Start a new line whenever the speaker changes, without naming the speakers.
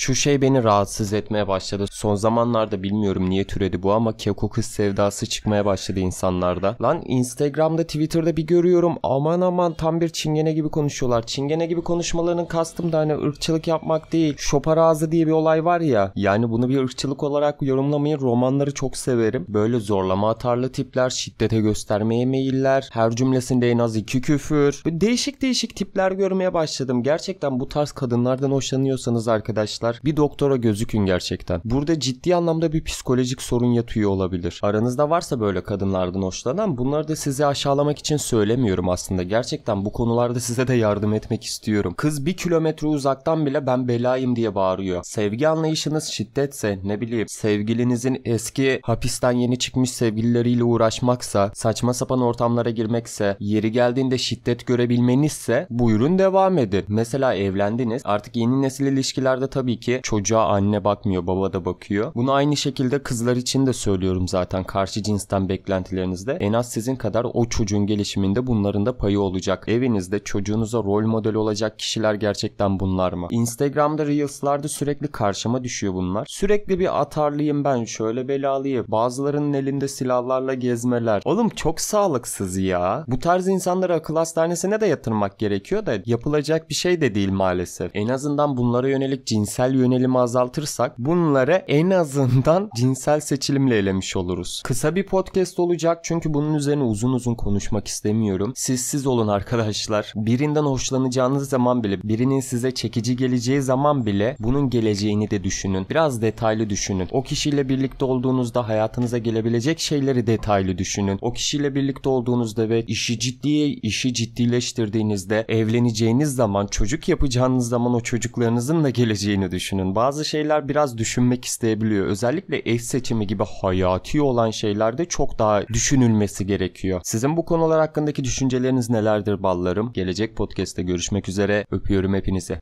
Şu şey beni rahatsız etmeye başladı. Son zamanlarda bilmiyorum niye türedi bu ama keko kız sevdası çıkmaya başladı insanlarda. Lan Instagram'da Twitter'da bir görüyorum aman aman tam bir çingene gibi konuşuyorlar. Çingene gibi konuşmalarının kastım da hani ırkçılık yapmak değil. Şopar ağzı diye bir olay var ya. Yani bunu bir ırkçılık olarak yorumlamayı romanları çok severim. Böyle zorlama atarlı tipler, şiddete göstermeye meyiller, her cümlesinde en az iki küfür. Böyle değişik değişik tipler görmeye başladım. Gerçekten bu tarz kadınlardan hoşlanıyorsanız arkadaşlar arkadaşlar bir doktora gözükün gerçekten. Burada ciddi anlamda bir psikolojik sorun yatıyor olabilir. Aranızda varsa böyle kadınlardan hoşlanan bunları da sizi aşağılamak için söylemiyorum aslında. Gerçekten bu konularda size de yardım etmek istiyorum. Kız bir kilometre uzaktan bile ben belayım diye bağırıyor. Sevgi anlayışınız şiddetse ne bileyim sevgilinizin eski hapisten yeni çıkmış sevgilileriyle uğraşmaksa saçma sapan ortamlara girmekse yeri geldiğinde şiddet görebilmenizse buyurun devam edin. Mesela evlendiniz artık yeni nesil ilişkilerde tabii tabii ki çocuğa anne bakmıyor, baba da bakıyor. Bunu aynı şekilde kızlar için de söylüyorum zaten karşı cinsten beklentilerinizde. En az sizin kadar o çocuğun gelişiminde bunların da payı olacak. Evinizde çocuğunuza rol model olacak kişiler gerçekten bunlar mı? Instagram'da Reels'larda sürekli karşıma düşüyor bunlar. Sürekli bir atarlıyım ben şöyle belalıyım. Bazılarının elinde silahlarla gezmeler. Oğlum çok sağlıksız ya. Bu tarz insanları akıl hastanesine de yatırmak gerekiyor da yapılacak bir şey de değil maalesef. En azından bunlara yönelik cinsel cinsel yönelimi azaltırsak bunları en azından cinsel seçilimle elemiş oluruz. Kısa bir podcast olacak çünkü bunun üzerine uzun uzun konuşmak istemiyorum. Siz siz olun arkadaşlar. Birinden hoşlanacağınız zaman bile, birinin size çekici geleceği zaman bile bunun geleceğini de düşünün. Biraz detaylı düşünün. O kişiyle birlikte olduğunuzda hayatınıza gelebilecek şeyleri detaylı düşünün. O kişiyle birlikte olduğunuzda ve işi ciddiye, işi ciddileştirdiğinizde, evleneceğiniz zaman, çocuk yapacağınız zaman o çocuklarınızın da geleceğini düşünün. Bazı şeyler biraz düşünmek isteyebiliyor. Özellikle eş seçimi gibi hayati olan şeylerde çok daha düşünülmesi gerekiyor. Sizin bu konular hakkındaki düşünceleriniz nelerdir ballarım? Gelecek podcast'te görüşmek üzere. Öpüyorum hepinizi.